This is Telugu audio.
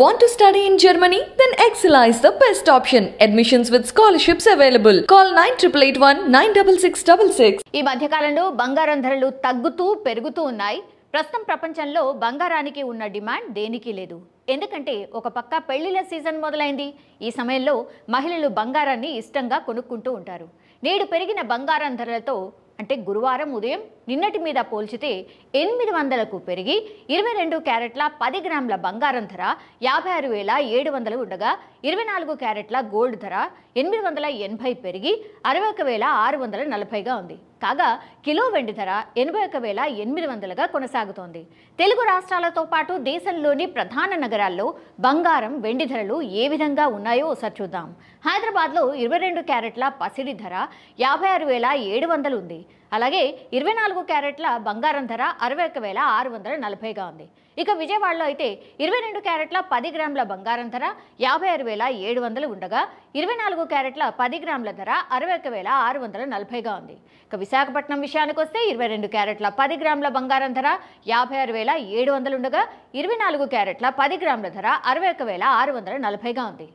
Want to study in Germany? Then Excella is the best option. Admissions with scholarships available. Call 9881-96666. ఈ మధ్యకాలంలో బంగారం ధరలు తగ్గుతూ పెరుగుతూ ఉన్నాయి ప్రస్తుతం ప్రపంచంలో బంగారానికి ఉన్న డిమాండ్ దేనికి లేదు ఎందుకంటే ఒక పక్క పెళ్లిళ్ళ సీజన్ మొదలైంది ఈ సమయంలో మహిళలు బంగారాన్ని ఇష్టంగా కొనుక్కుంటూ ఉంటారు నేడు పెరిగిన బంగారం ధరలతో అంటే గురువారం ఉదయం నిన్నటి మీద పోల్చితే ఎనిమిది వందలకు పెరిగి ఇరవై రెండు క్యారెట్ల పది గ్రాముల బంగారం ధర యాభై ఆరు వేల ఏడు వందలు ఉండగా ఇరవై నాలుగు క్యారెట్ల గోల్డ్ ధర ఎనిమిది వందల ఎనభై పెరిగి అరవై ఒక వేల ఆరు వందల నలభైగా ఉంది కాగా కిలో వెండి ధర ఎనభై ఒక వేల ఎనిమిది వందలుగా కొనసాగుతోంది తెలుగు రాష్ట్రాలతో పాటు దేశంలోని ప్రధాన నగరాల్లో బంగారం వెండి ధరలు ఏ విధంగా ఉన్నాయో ఒకసారి చూద్దాం హైదరాబాద్లో ఇరవై రెండు క్యారెట్ల పసిడి ధర యాభై ఆరు వేల ఏడు వందలు ఉంది అలాగే ఇరవై నాలుగు నాలుగు క్యారెట్ల బంగారం ధర అరవై ఒక వేల ఆరు వందల నలభైగా ఉంది ఇక విజయవాడలో అయితే ఇరవై రెండు క్యారెట్ల పది గ్రాముల బంగారం ధర యాభై ఆరు వేల ఏడు వందలు ఉండగా ఇరవై నాలుగు క్యారెట్ల పది గ్రాముల ధర అరవై ఒక వేల ఆరు వందల నలభైగా ఉంది ఇక విశాఖపట్నం విషయానికి వస్తే ఇరవై రెండు క్యారెట్ల పది గ్రాముల బంగారం ధర యాభై ఆరు వేల ఏడు వందలు ఉండగా ఇరవై నాలుగు క్యారెట్ల పది గ్రాముల ధర అరవై ఒక వేల ఆరు వందల నలభైగా ఉంది